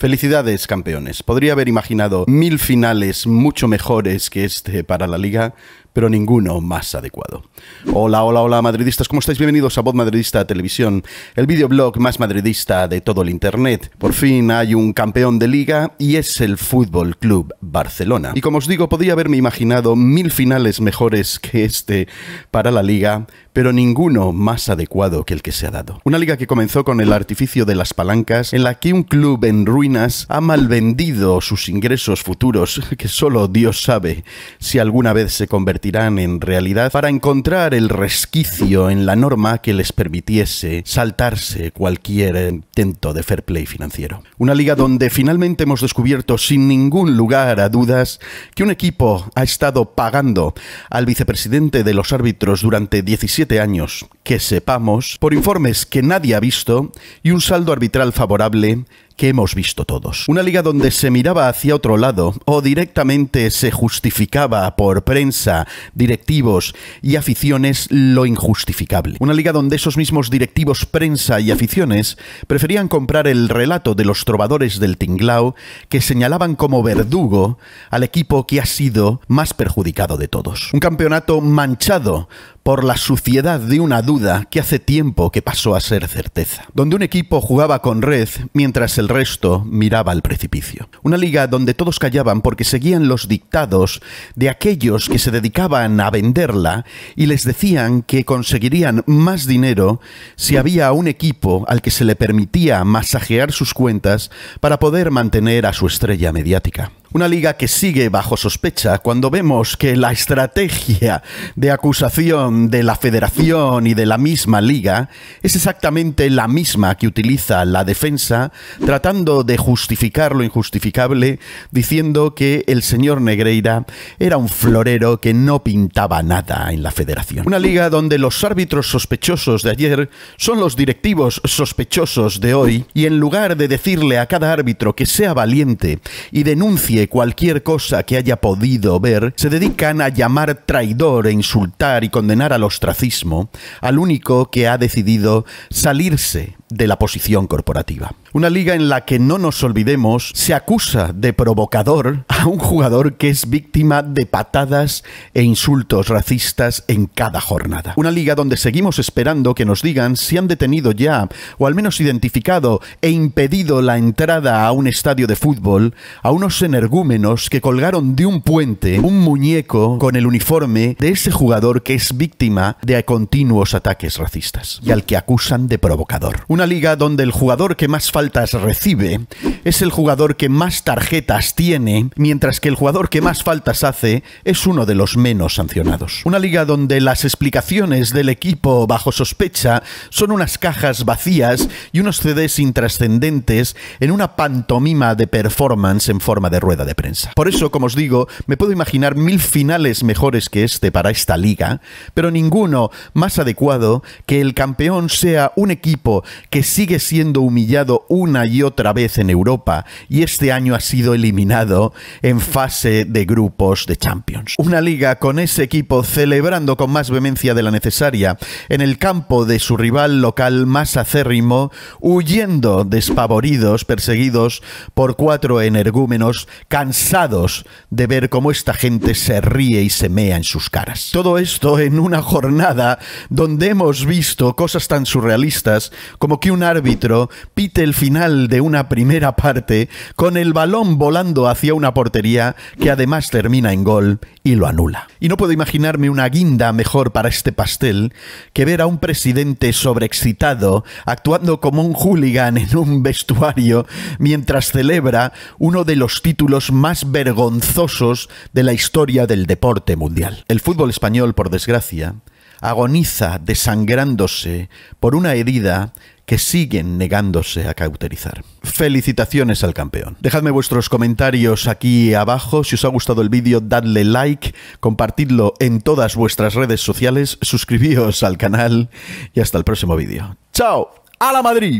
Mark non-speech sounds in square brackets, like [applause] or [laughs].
Felicidades, campeones. Podría haber imaginado mil finales mucho mejores que este para la liga, pero ninguno más adecuado. Hola, hola, hola, madridistas, ¿cómo estáis? Bienvenidos a Voz Madridista Televisión, el videoblog más madridista de todo el Internet. Por fin hay un campeón de liga y es el Fútbol Club Barcelona. Y como os digo, podía haberme imaginado mil finales mejores que este para la liga, pero ninguno más adecuado que el que se ha dado. Una liga que comenzó con el artificio de las palancas, en la que un club en ruinas ha malvendido sus ingresos futuros, [laughs] que solo Dios sabe si alguna vez se convertirá en realidad para encontrar el resquicio en la norma que les permitiese saltarse cualquier intento de fair play financiero. Una liga donde finalmente hemos descubierto sin ningún lugar a dudas que un equipo ha estado pagando al vicepresidente de los árbitros durante 17 años, que sepamos, por informes que nadie ha visto y un saldo arbitral favorable que hemos visto todos. Una liga donde se miraba hacia otro lado o directamente se justificaba por prensa, directivos y aficiones lo injustificable. Una liga donde esos mismos directivos, prensa y aficiones preferían comprar el relato de los trovadores del Tinglao que señalaban como verdugo al equipo que ha sido más perjudicado de todos. Un campeonato manchado por la suciedad de una duda que hace tiempo que pasó a ser certeza, donde un equipo jugaba con red mientras el resto miraba al precipicio. Una liga donde todos callaban porque seguían los dictados de aquellos que se dedicaban a venderla y les decían que conseguirían más dinero si había un equipo al que se le permitía masajear sus cuentas para poder mantener a su estrella mediática. Una liga que sigue bajo sospecha cuando vemos que la estrategia de acusación de la federación y de la misma liga es exactamente la misma que utiliza la defensa tratando de justificar lo injustificable diciendo que el señor Negreira era un florero que no pintaba nada en la federación. Una liga donde los árbitros sospechosos de ayer son los directivos sospechosos de hoy y en lugar de decirle a cada árbitro que sea valiente y denuncie cualquier cosa que haya podido ver, se dedican a llamar traidor e insultar y condenar al ostracismo al único que ha decidido salirse de la posición corporativa. Una liga en la que no nos olvidemos se acusa de provocador a un jugador que es víctima de patadas e insultos racistas en cada jornada. Una liga donde seguimos esperando que nos digan si han detenido ya o al menos identificado e impedido la entrada a un estadio de fútbol a unos energúmenos que colgaron de un puente un muñeco con el uniforme de ese jugador que es víctima de continuos ataques racistas y al que acusan de provocador. Una liga donde el jugador que más faltas recibe es el jugador que más tarjetas tiene, mientras que el jugador que más faltas hace es uno de los menos sancionados. Una liga donde las explicaciones del equipo bajo sospecha son unas cajas vacías y unos CDs intrascendentes en una pantomima de performance en forma de rueda de prensa. Por eso, como os digo, me puedo imaginar mil finales mejores que este para esta liga, pero ninguno más adecuado que el campeón sea un equipo que sigue siendo humillado una y otra vez en Europa y este año ha sido eliminado en fase de grupos de Champions. Una liga con ese equipo celebrando con más vehemencia de la necesaria en el campo de su rival local más acérrimo, huyendo despavoridos, perseguidos por cuatro energúmenos cansados de ver cómo esta gente se ríe y se mea en sus caras. Todo esto en una jornada donde hemos visto cosas tan surrealistas como que un árbitro pite el final de una primera parte con el balón volando hacia una portería que además termina en gol y lo anula. Y no puedo imaginarme una guinda mejor para este pastel que ver a un presidente sobreexcitado actuando como un hooligan en un vestuario mientras celebra uno de los títulos más vergonzosos de la historia del deporte mundial. El fútbol español, por desgracia, agoniza desangrándose por una herida que siguen negándose a cauterizar. Felicitaciones al campeón. Dejadme vuestros comentarios aquí abajo. Si os ha gustado el vídeo, dadle like, compartidlo en todas vuestras redes sociales, suscribíos al canal y hasta el próximo vídeo. ¡Chao! ¡A la Madrid!